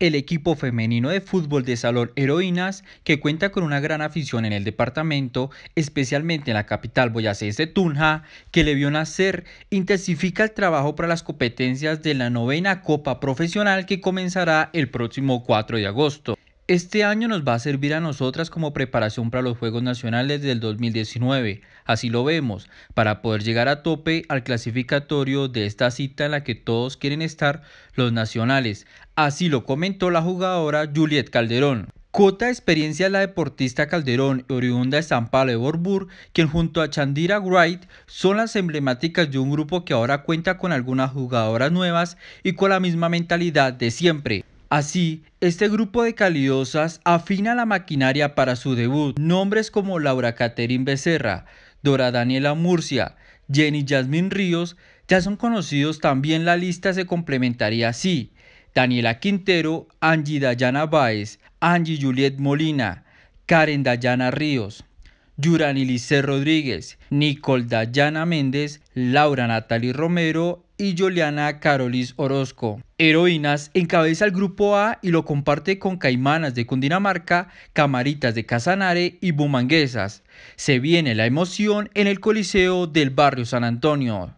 el equipo femenino de fútbol de Salón Heroínas, que cuenta con una gran afición en el departamento, especialmente en la capital boyacense Tunja, que le vio nacer, intensifica el trabajo para las competencias de la novena Copa Profesional que comenzará el próximo 4 de agosto. Este año nos va a servir a nosotras como preparación para los Juegos Nacionales del 2019, así lo vemos, para poder llegar a tope al clasificatorio de esta cita en la que todos quieren estar los nacionales, así lo comentó la jugadora Juliet Calderón. Cota experiencia la deportista Calderón, oriunda de San Pablo de Borbur, quien junto a Chandira Wright son las emblemáticas de un grupo que ahora cuenta con algunas jugadoras nuevas y con la misma mentalidad de siempre. Así, este grupo de calidosas afina la maquinaria para su debut. Nombres como Laura Caterin Becerra, Dora Daniela Murcia, Jenny Jasmine Ríos ya son conocidos. También la lista se complementaría así. Daniela Quintero, Angie Dayana Báez, Angie Juliet Molina, Karen Dayana Ríos, Yurani Rodríguez, Nicole Dayana Méndez, Laura Natalie Romero y Juliana Carolis Orozco. Heroínas encabeza el grupo A y lo comparte con Caimanas de Cundinamarca, Camaritas de Casanare y Bumanguesas. Se viene la emoción en el Coliseo del barrio San Antonio.